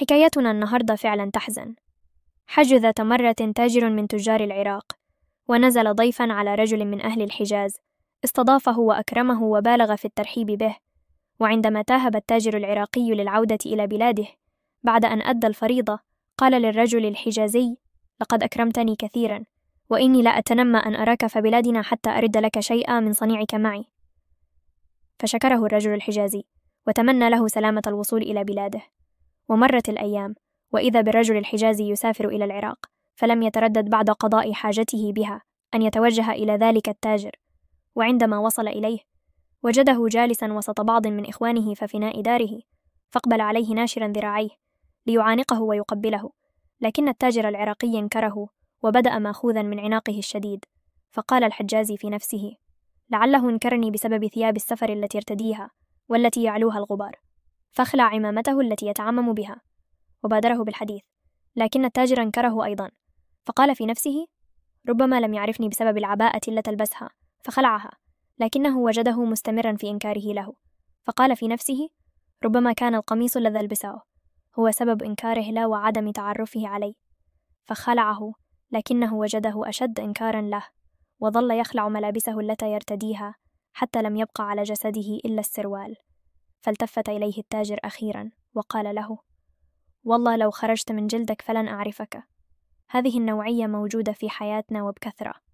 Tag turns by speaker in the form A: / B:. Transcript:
A: حكايتنا النهاردة فعلا تحزن حج ذات مرة تاجر من تجار العراق ونزل ضيفا على رجل من أهل الحجاز استضافه وأكرمه وبالغ في الترحيب به وعندما تاهب التاجر العراقي للعودة إلى بلاده بعد أن أدى الفريضة قال للرجل الحجازي لقد أكرمتني كثيرا وإني لا أتنمى أن أراك فبلادنا حتى أرد لك شيئا من صنيعك معي فشكره الرجل الحجازي وتمنى له سلامة الوصول إلى بلاده ومرت الأيام وإذا بالرجل الحجازي يسافر إلى العراق فلم يتردد بعد قضاء حاجته بها أن يتوجه إلى ذلك التاجر وعندما وصل إليه وجده جالسا وسط بعض من إخوانه ففناء داره فاقبل عليه ناشرا ذراعيه ليعانقه ويقبله لكن التاجر العراقي انكره وبدأ ماخوذا من عناقه الشديد فقال الحجازي في نفسه لعله انكرني بسبب ثياب السفر التي ارتديها والتي يعلوها الغبار فخلع عمامته التي يتعمم بها وبادره بالحديث لكن التاجر انكره ايضا فقال في نفسه ربما لم يعرفني بسبب العباءه التي البسها فخلعها لكنه وجده مستمرا في انكاره له فقال في نفسه ربما كان القميص الذي البسه هو سبب انكاره له وعدم تعرفه علي فخلعه لكنه وجده اشد انكارا له وظل يخلع ملابسه التي يرتديها حتى لم يبقى على جسده الا السروال فالتفت إليه التاجر أخيرا وقال له والله لو خرجت من جلدك فلن أعرفك هذه النوعية موجودة في حياتنا وبكثرة